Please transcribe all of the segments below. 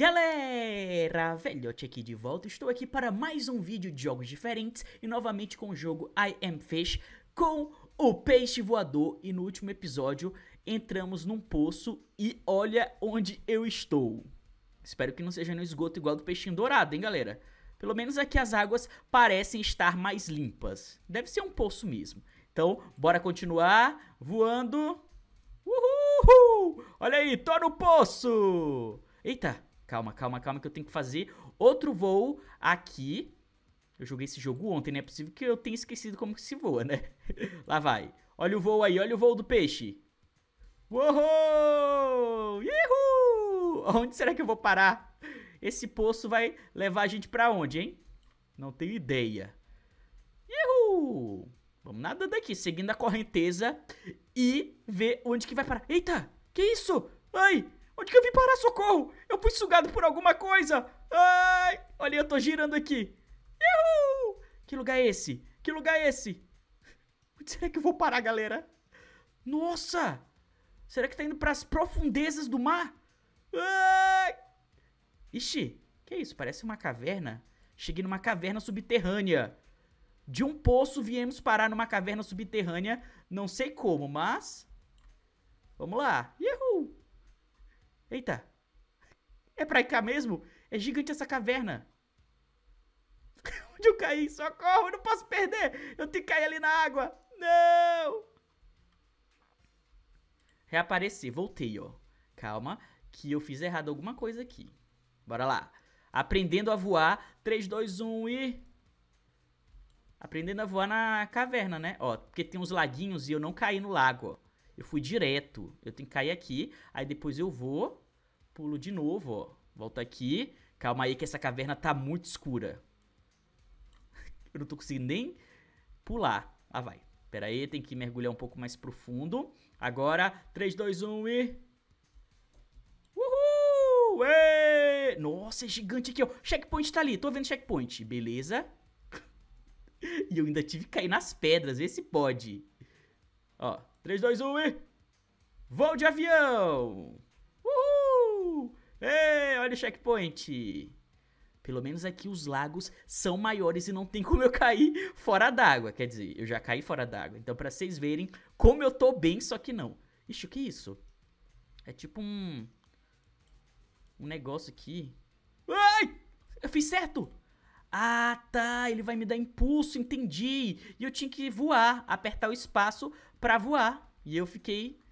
Galera, velhote aqui de volta, estou aqui para mais um vídeo de jogos diferentes e novamente com o jogo I Am Fish com o peixe voador e no último episódio entramos num poço e olha onde eu estou. Espero que não seja no esgoto igual do peixinho dourado, hein galera? Pelo menos aqui as águas parecem estar mais limpas, deve ser um poço mesmo. Então, bora continuar voando. Uhul! Olha aí, tô no poço! Eita! Calma, calma, calma que eu tenho que fazer outro voo aqui. Eu joguei esse jogo ontem, não né? é possível que eu tenha esquecido como que se voa, né? Lá vai. Olha o voo aí, olha o voo do peixe. Uou! Uhul! Onde será que eu vou parar? Esse poço vai levar a gente pra onde, hein? Não tenho ideia. Uhul! Vamos nadando aqui, seguindo a correnteza e ver onde que vai parar. Eita! Que isso? Ai! Onde que eu vim parar? Socorro! Eu fui sugado por alguma coisa! Ai! Olha, eu tô girando aqui. Uhul! Que lugar é esse? Que lugar é esse? Onde será que eu vou parar, galera? Nossa! Será que tá indo pras profundezas do mar? Ai! Ixi, que isso? Parece uma caverna. Cheguei numa caverna subterrânea. De um poço viemos parar numa caverna subterrânea. Não sei como, mas... Vamos lá. Uhul! Eita! É pra cá mesmo? É gigante essa caverna! Onde eu caí? Socorro! Eu não posso perder! Eu tenho que cair ali na água! Não! Reapareci, voltei, ó. Calma, que eu fiz errado alguma coisa aqui. Bora lá. Aprendendo a voar. 3, 2, 1 e... Aprendendo a voar na caverna, né? Ó, porque tem uns laguinhos e eu não caí no lago, ó. Eu fui direto. Eu tenho que cair aqui. Aí depois eu vou. Pulo de novo, ó. Volto aqui. Calma aí que essa caverna tá muito escura. eu não tô conseguindo nem pular. Ah, vai. Pera aí, tem que mergulhar um pouco mais profundo. Agora, 3, 2, 1 e... Uhul! Ê! Nossa, é gigante aqui, ó. Checkpoint tá ali, tô vendo checkpoint. Beleza. e eu ainda tive que cair nas pedras, vê se pode. Ó, 3, 2, 1 e... Voo de avião! Uhul! Ei, olha o checkpoint! Pelo menos aqui os lagos são maiores e não tem como eu cair fora d'água. Quer dizer, eu já caí fora d'água. Então, pra vocês verem como eu tô bem, só que não. Ixi, o que é isso? É tipo um... Um negócio aqui. Ai! Eu fiz certo! Ah, tá, ele vai me dar impulso, entendi. E eu tinha que voar, apertar o espaço para voar. E eu fiquei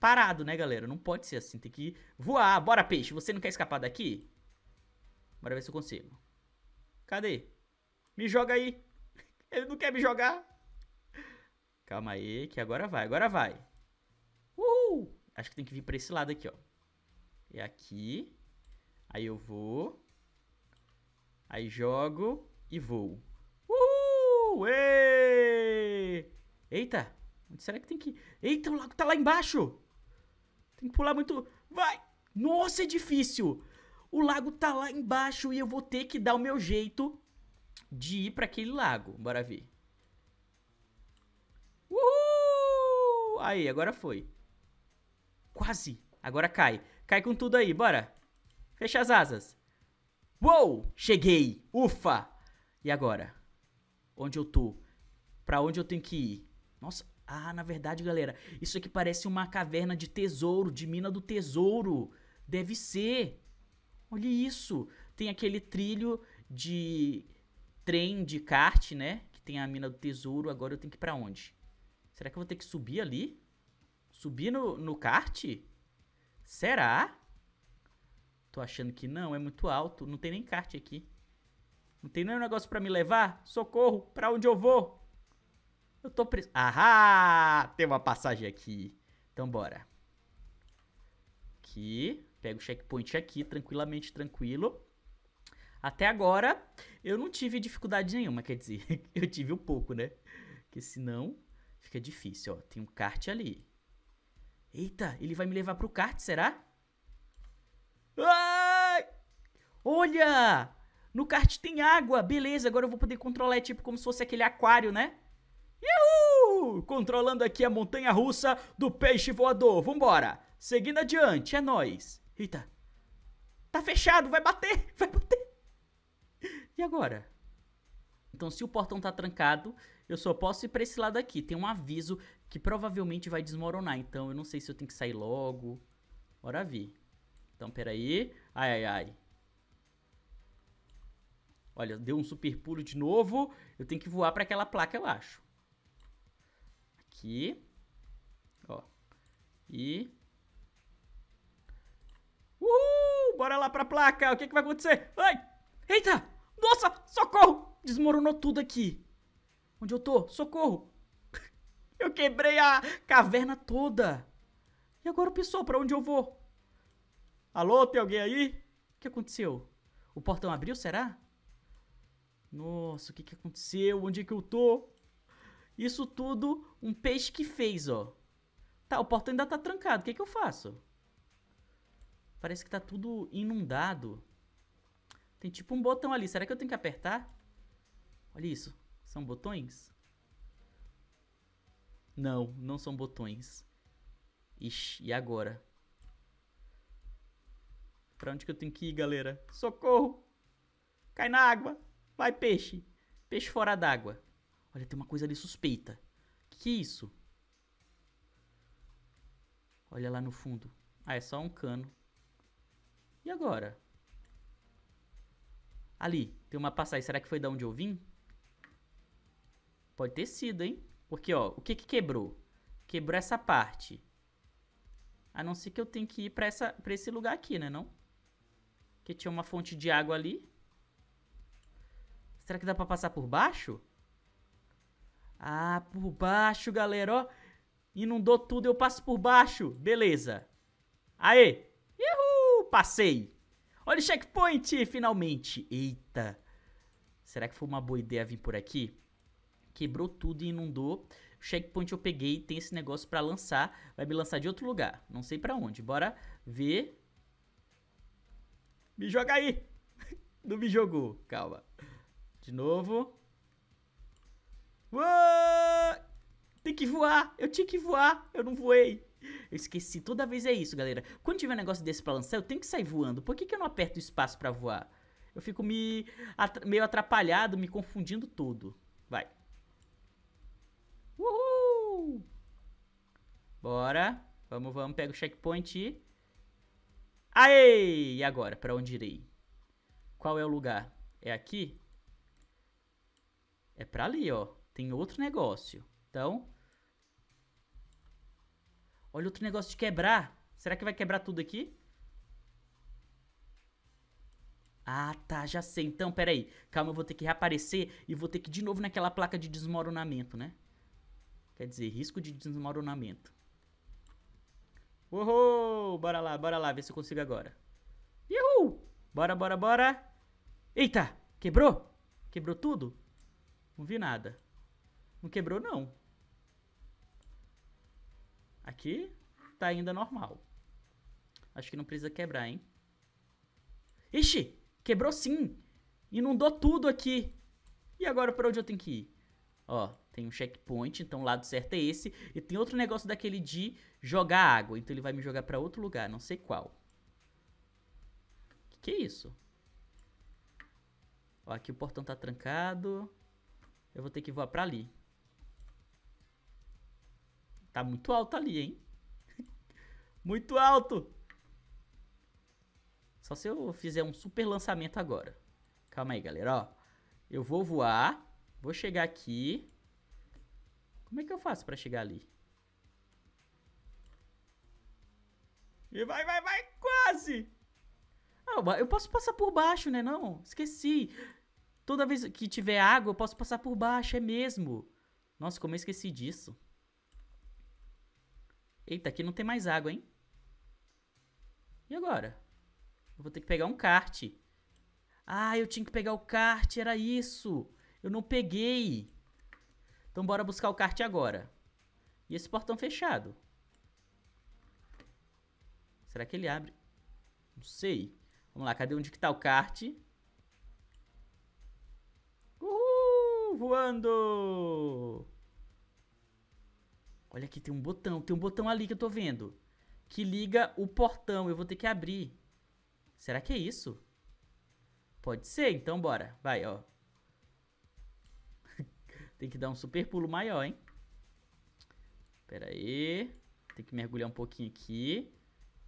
parado, né, galera? Não pode ser assim, tem que voar. Bora, peixe, você não quer escapar daqui? Bora ver se eu consigo. Cadê? Me joga aí. Ele não quer me jogar. Calma aí, que agora vai, agora vai. Uhul! Acho que tem que vir pra esse lado aqui, ó. É aqui. Aí eu vou. Aí jogo e vou. Uhul! Ê! Eita! Onde será que tem que. Eita, o lago tá lá embaixo! Tem que pular muito. Vai! Nossa, é difícil! O lago tá lá embaixo e eu vou ter que dar o meu jeito de ir para aquele lago. Bora ver. Uhul! Aí, agora foi. Quase. Agora cai. Cai com tudo aí, bora. Fecha as asas. Uou! Cheguei! Ufa! E agora? Onde eu tô? Pra onde eu tenho que ir? Nossa, ah, na verdade, galera, isso aqui parece uma caverna de tesouro, de mina do tesouro. Deve ser. Olha isso. Tem aquele trilho de trem de kart, né? Que tem a mina do tesouro. Agora eu tenho que ir pra onde? Será que eu vou ter que subir ali? Subir no, no kart? Será? Tô achando que não, é muito alto. Não tem nem kart aqui. Não tem nenhum negócio para me levar? Socorro, pra onde eu vou? Eu tô preso. Ahá! Tem uma passagem aqui. Então bora. Aqui. Pega o checkpoint aqui, tranquilamente, tranquilo. Até agora, eu não tive dificuldade nenhuma, quer dizer, eu tive um pouco, né? Porque senão fica difícil, ó. Tem um kart ali. Eita, ele vai me levar pro kart, será? Ai! Olha! No kart tem água. Beleza, agora eu vou poder controlar. É tipo como se fosse aquele aquário, né? Uhul! Controlando aqui a montanha russa do peixe voador. Vambora. Seguindo adiante, é nós. Eita. Tá fechado, vai bater, vai bater. E agora? Então, se o portão tá trancado, eu só posso ir pra esse lado aqui. Tem um aviso que provavelmente vai desmoronar. Então, eu não sei se eu tenho que sair logo. Bora ver. Então, peraí. Ai, ai, ai. Olha, deu um super pulo de novo. Eu tenho que voar para aquela placa, eu acho. Aqui. Ó. E... Uhul! Bora lá pra placa. O que, que vai acontecer? Ai! Eita! Nossa! Socorro! Desmoronou tudo aqui. Onde eu tô? Socorro! Eu quebrei a caverna toda. E agora, pessoal, pra onde eu vou? Alô, tem alguém aí? O que aconteceu? O portão abriu, será? Nossa, o que, que aconteceu? Onde é que eu tô? Isso tudo um peixe que fez, ó. Tá, o portão ainda tá trancado. O que, que eu faço? Parece que tá tudo inundado. Tem tipo um botão ali. Será que eu tenho que apertar? Olha isso. São botões? Não, não são botões. Ixi, e agora? Pra onde que eu tenho que ir, galera? Socorro! Cai na água! Vai, peixe! Peixe fora d'água. Olha, tem uma coisa ali suspeita. Que que é isso? Olha lá no fundo. Ah, é só um cano. E agora? Ali, tem uma passagem. Será que foi da onde eu vim? Pode ter sido, hein? Porque, ó, o que que quebrou? Quebrou essa parte. A não ser que eu tenha que ir pra, essa, pra esse lugar aqui, né, não? Que tinha uma fonte de água ali. Será que dá pra passar por baixo? Ah, por baixo, galera, ó. Inundou tudo, eu passo por baixo. Beleza. Aê! Uhul! Passei! Olha o checkpoint, finalmente. Eita! Será que foi uma boa ideia vir por aqui? Quebrou tudo e inundou. O checkpoint eu peguei, tem esse negócio pra lançar. Vai me lançar de outro lugar. Não sei pra onde. Bora ver me joga aí! Não me jogou. Calma. De novo. Uou! Tem que voar! Eu tinha que voar! Eu não voei! Eu esqueci. Toda vez é isso, galera. Quando tiver um negócio desse pra lançar, eu tenho que sair voando. Por que, que eu não aperto o espaço pra voar? Eu fico me at meio atrapalhado, me confundindo todo. Vai. Uhul! Bora. Vamos, vamos. Pega o checkpoint e... Aê! E agora, para onde irei? Qual é o lugar? É aqui? É para ali, ó. Tem outro negócio. Então, Olha outro negócio de quebrar. Será que vai quebrar tudo aqui? Ah, tá, já sei. Então, peraí. Calma, eu vou ter que reaparecer e vou ter que ir de novo naquela placa de desmoronamento, né? Quer dizer, risco de desmoronamento. Uhul! Bora lá, bora lá, ver se eu consigo agora. Uhul! Bora, bora, bora! Eita! Quebrou? Quebrou tudo? Não vi nada. Não quebrou, não. Aqui tá ainda normal. Acho que não precisa quebrar, hein? Ixi! Quebrou sim! Inundou tudo aqui! E agora pra onde eu tenho que ir? Ó, tem um checkpoint, então o lado certo é esse. E tem outro negócio daquele de jogar água. Então ele vai me jogar pra outro lugar, não sei qual. Que que é isso? Ó, aqui o portão tá trancado. Eu vou ter que voar pra ali. Tá muito alto ali, hein? muito alto! Só se eu fizer um super lançamento agora. Calma aí, galera, ó. Eu vou voar, vou chegar aqui, como é que eu faço pra chegar ali? E vai, vai, vai! Quase! Ah, eu posso passar por baixo, né? Não, esqueci. Toda vez que tiver água, eu posso passar por baixo, é mesmo. Nossa, como eu esqueci disso. Eita, aqui não tem mais água, hein? E agora? Eu vou ter que pegar um kart. Ah, eu tinha que pegar o kart, era isso. Eu não peguei. Então bora buscar o kart agora. E esse portão fechado? Será que ele abre? Não sei. Vamos lá, cadê onde que tá o kart? Uhul, voando! Olha aqui, tem um botão. Tem um botão ali que eu tô vendo. Que liga o portão. Eu vou ter que abrir. Será que é isso? Pode ser, então bora. Vai, ó. Tem que dar um super pulo maior, hein? Pera aí. Tem que mergulhar um pouquinho aqui.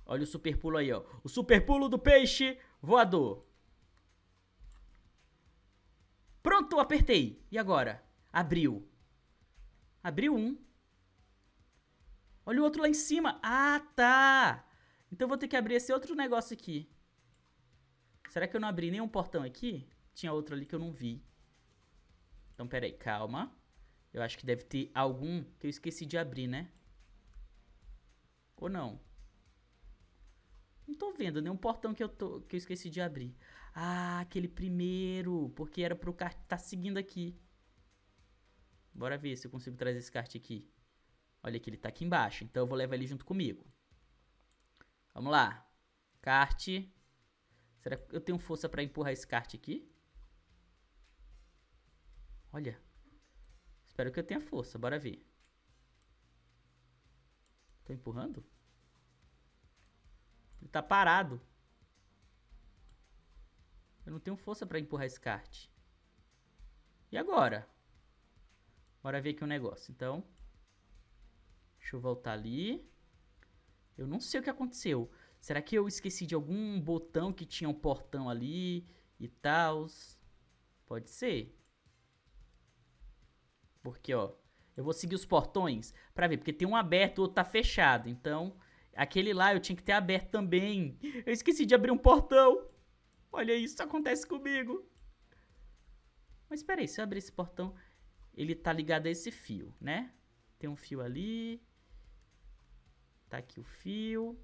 Olha o super pulo aí, ó. O super pulo do peixe voador. Pronto, apertei. E agora? Abriu. Abriu um. Olha o outro lá em cima. Ah, tá. Então vou ter que abrir esse outro negócio aqui. Será que eu não abri nenhum portão aqui? Tinha outro ali que eu não vi. Então, peraí, calma. Eu acho que deve ter algum que eu esqueci de abrir, né? Ou não? Não tô vendo nenhum portão que eu, tô, que eu esqueci de abrir. Ah, aquele primeiro. Porque era pro kart tá seguindo aqui. Bora ver se eu consigo trazer esse kart aqui. Olha que ele tá aqui embaixo. Então eu vou levar ele junto comigo. Vamos lá. Cart. Será que eu tenho força pra empurrar esse kart aqui? Olha. Espero que eu tenha força. Bora ver. Tô empurrando? Ele tá parado. Eu não tenho força pra empurrar esse kart. E agora? Bora ver aqui um negócio. Então, deixa eu voltar ali. Eu não sei o que aconteceu. Será que eu esqueci de algum botão que tinha um portão ali e tal? Pode ser. Porque, ó, eu vou seguir os portões para ver, porque tem um aberto, o outro tá fechado. Então, aquele lá eu tinha que ter aberto também. Eu esqueci de abrir um portão. Olha isso, acontece comigo. Mas peraí, se eu abrir esse portão, ele tá ligado a esse fio, né? Tem um fio ali. Tá aqui o fio.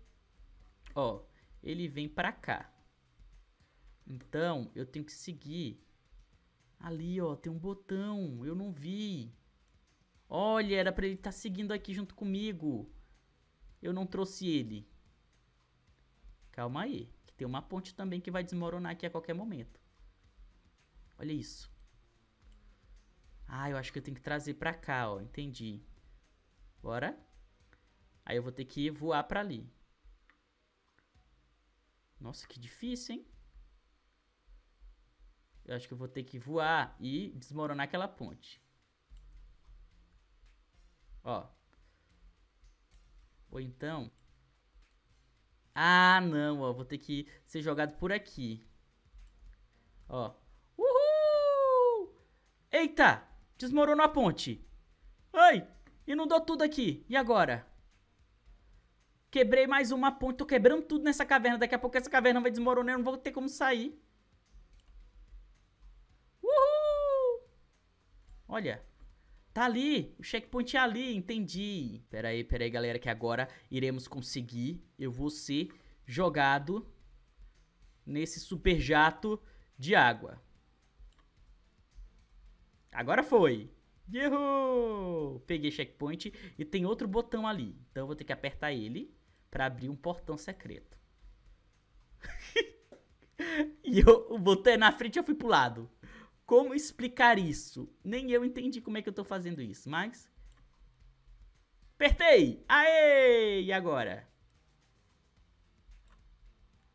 Ó, ele vem pra cá. Então, eu tenho que seguir Ali, ó, tem um botão. Eu não vi. Olha, era pra ele estar tá seguindo aqui junto comigo. Eu não trouxe ele. Calma aí. Que tem uma ponte também que vai desmoronar aqui a qualquer momento. Olha isso. Ah, eu acho que eu tenho que trazer pra cá, ó. Entendi. Bora. Aí eu vou ter que voar pra ali. Nossa, que difícil, hein? Eu acho que eu vou ter que voar e desmoronar aquela ponte. Ó. Ou então... Ah, não, ó. Vou ter que ser jogado por aqui. Ó. Uhul! Eita! Desmoronou a ponte. Ai! Inundou tudo aqui. E agora? Quebrei mais uma ponte. Tô quebrando tudo nessa caverna. Daqui a pouco essa caverna vai desmoronar. Eu não vou ter como sair. Olha, Tá ali, o checkpoint é ali, entendi. Pera aí, pera aí, galera, que agora iremos conseguir. Eu vou ser jogado nesse super jato de água. Agora foi. Yuhu! Peguei checkpoint e tem outro botão ali. Então eu vou ter que apertar ele pra abrir um portão secreto. e eu, o botão é na frente eu fui pro lado como explicar isso? Nem eu entendi como é que eu tô fazendo isso, mas... Apertei! Aê! E agora?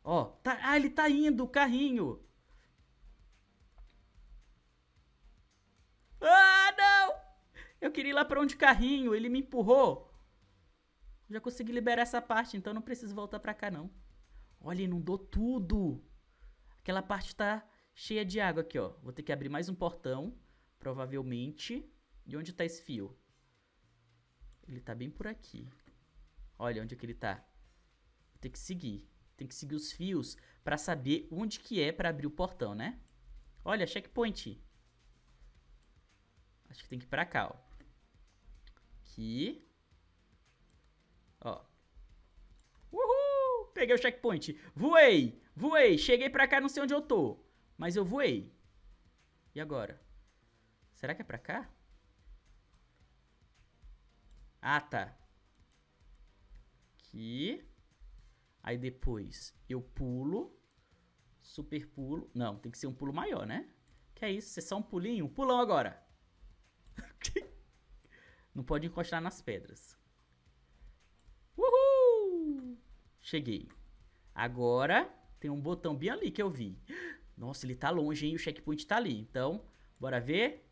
Ó, tá... ah, ele tá indo, o carrinho! Ah, não! Eu queria ir lá pra onde carrinho, ele me empurrou. Já consegui liberar essa parte, então não preciso voltar pra cá, não. Olha, inundou tudo. Aquela parte tá cheia de água aqui, ó. Vou ter que abrir mais um portão, provavelmente. E onde tá esse fio? Ele tá bem por aqui. Olha onde é que ele tá. Vou ter que seguir. Tem que seguir os fios para saber onde que é para abrir o portão, né? Olha, checkpoint. Acho que tem que ir pra cá, ó. Aqui. Ó. Uhul! Peguei o checkpoint. Voei! Voei! Cheguei pra cá, não sei onde eu tô. Mas eu voei. E agora? Será que é pra cá? Ah, tá. Aqui. Aí depois eu pulo. Super pulo. Não, tem que ser um pulo maior, né? Que é isso, é só um pulinho. pulão agora. Não pode encostar nas pedras. Uhul! Cheguei. Agora tem um botão bem ali que eu vi. Nossa, ele tá longe, hein? O checkpoint tá ali. Então, bora ver.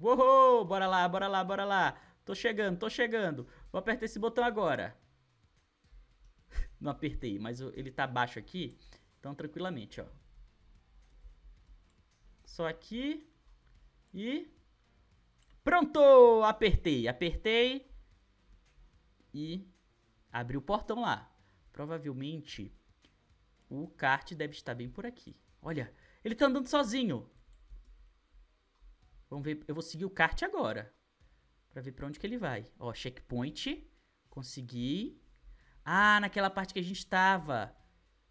Uou! Bora lá, bora lá, bora lá. Tô chegando, tô chegando. Vou apertar esse botão agora. Não apertei, mas ele tá baixo aqui. Então, tranquilamente, ó. Só aqui. E... Pronto! Apertei, apertei. E... Abri o portão lá. Provavelmente o kart deve estar bem por aqui. Olha, ele tá andando sozinho. Vamos ver, eu vou seguir o kart agora. Pra ver pra onde que ele vai. Ó, checkpoint. Consegui. Ah, naquela parte que a gente tava.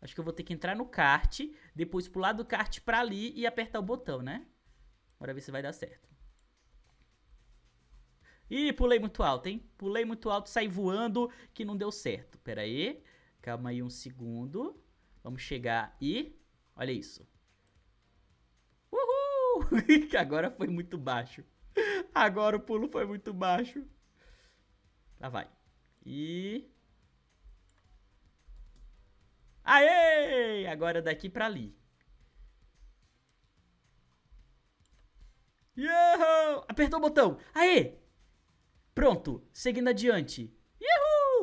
Acho que eu vou ter que entrar no kart, depois pular do kart pra ali e apertar o botão, né? Bora ver se vai dar certo. Ih, pulei muito alto, hein? Pulei muito alto, saí voando, que não deu certo. Pera aí. Calma aí um segundo. Vamos chegar e... Olha isso. Uhul! Agora foi muito baixo. Agora o pulo foi muito baixo. Lá vai. E... Aê! Agora daqui pra ali. Yo! Apertou o botão. Aê! Pronto, seguindo adiante.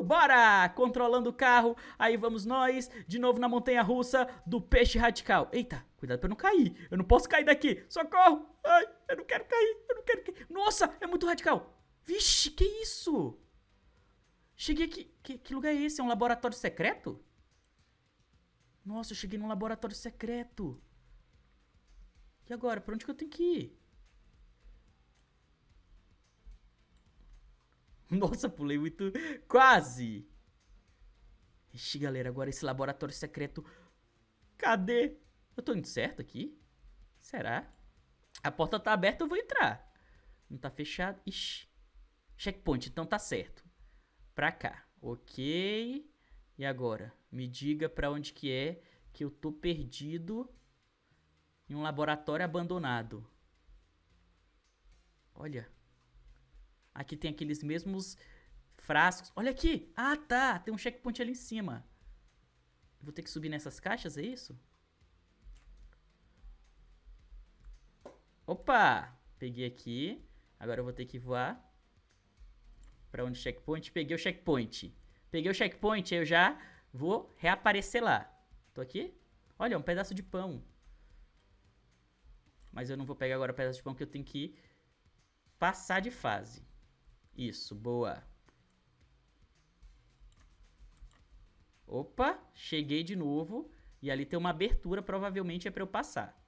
Bora! Controlando o carro. Aí vamos nós, de novo na montanha russa do peixe radical. Eita, cuidado pra não cair. Eu não posso cair daqui. Socorro! Ai, eu não quero cair, eu não quero cair. Nossa, é muito radical. Vixe, que isso? Cheguei aqui. Que, que lugar é esse? É um laboratório secreto? Nossa, eu cheguei num laboratório secreto. E agora? Pra onde que eu tenho que ir? Nossa, pulei muito. Quase! Ixi, galera, agora esse laboratório secreto... Cadê? Eu tô indo certo aqui? Será? A porta tá aberta, eu vou entrar. Não tá fechado. Ixi. Checkpoint, então tá certo. Pra cá. Ok. E agora? Me diga pra onde que é que eu tô perdido em um laboratório abandonado. Olha, Aqui tem aqueles mesmos frascos. Olha aqui! Ah, tá! Tem um checkpoint ali em cima. Vou ter que subir nessas caixas, é isso? Opa! Peguei aqui. Agora eu vou ter que voar para onde checkpoint. Peguei o checkpoint. Peguei o checkpoint, eu já vou reaparecer lá. Tô aqui? Olha, um pedaço de pão. Mas eu não vou pegar agora o pedaço de pão, porque eu tenho que passar de fase. Isso, boa. Opa, cheguei de novo. E ali tem uma abertura, provavelmente é para eu passar.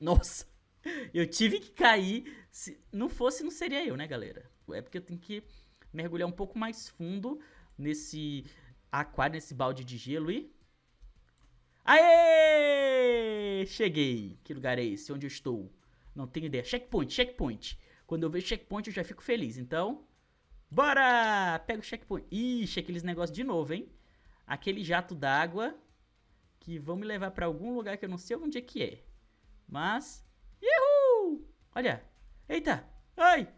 Nossa, eu tive que cair. Se não fosse, não seria eu, né, galera? É porque eu tenho que mergulhar um pouco mais fundo nesse aquário, nesse balde de gelo e... Aê! Cheguei! Que lugar é esse? Onde eu estou? Não tenho ideia. Checkpoint, checkpoint. Quando eu vejo checkpoint, eu já fico feliz. Então, bora! Pega o checkpoint. Ixi, aqueles negócios de novo, hein? Aquele jato d'água que vão me levar para algum lugar que eu não sei onde é que é. Mas, Yuhu! Olha! Eita! Ai!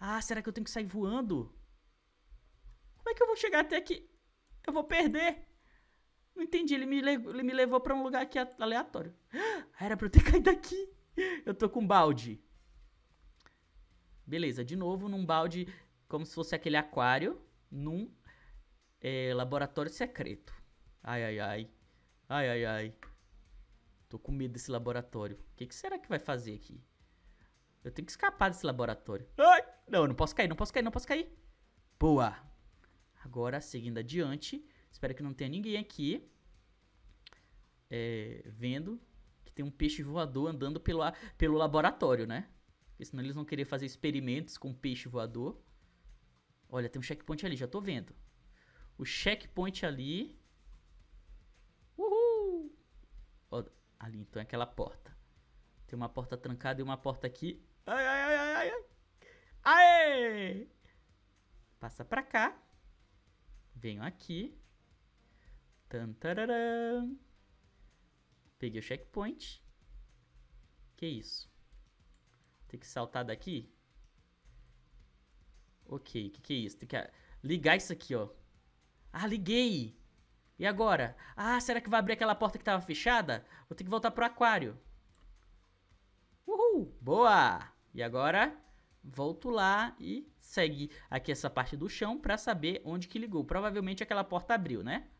Ah, será que eu tenho que sair voando? Como é que eu vou chegar até aqui? Eu vou perder! Não entendi, ele me, levou, ele me levou pra um lugar aqui é aleatório. Ah, era pra eu ter caído aqui. Eu tô com balde. Beleza, de novo num balde, como se fosse aquele aquário, num é, laboratório secreto. Ai, ai, ai. Ai, ai, ai. Tô com medo desse laboratório. O que, que será que vai fazer aqui? Eu tenho que escapar desse laboratório. Ai! Não, não posso cair, não posso cair, não posso cair. Boa. Agora, seguindo adiante. Espero que não tenha ninguém aqui. É, vendo que tem um peixe voador andando pelo, pelo laboratório, né? Porque senão eles vão querer fazer experimentos com peixe voador. Olha, tem um checkpoint ali, já tô vendo. O checkpoint ali. Uhul! Ó, ali, então é aquela porta. Tem uma porta trancada e uma porta aqui. Ai, ai, ai, ai, ai. Aê! Passa pra cá. Venho aqui. Tantararam. Peguei o checkpoint. Que isso? Tem que saltar daqui. Ok, o que, que é isso? Tem que ligar isso aqui, ó. Ah, liguei! E agora? Ah, será que vai abrir aquela porta que tava fechada? Vou ter que voltar pro aquário. Uhul! Boa! E agora, volto lá e segue aqui essa parte do chão pra saber onde que ligou. Provavelmente aquela porta abriu, né?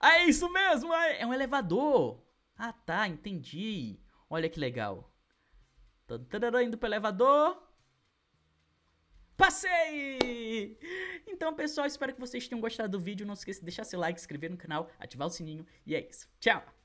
Ah, é isso mesmo! É, é um elevador! Ah, tá, entendi. Olha que legal. Tadadã, indo pro elevador. Passei! Então, pessoal, espero que vocês tenham gostado do vídeo. Não se esqueça de deixar seu like, se inscrever no canal, ativar o sininho. E é isso. Tchau!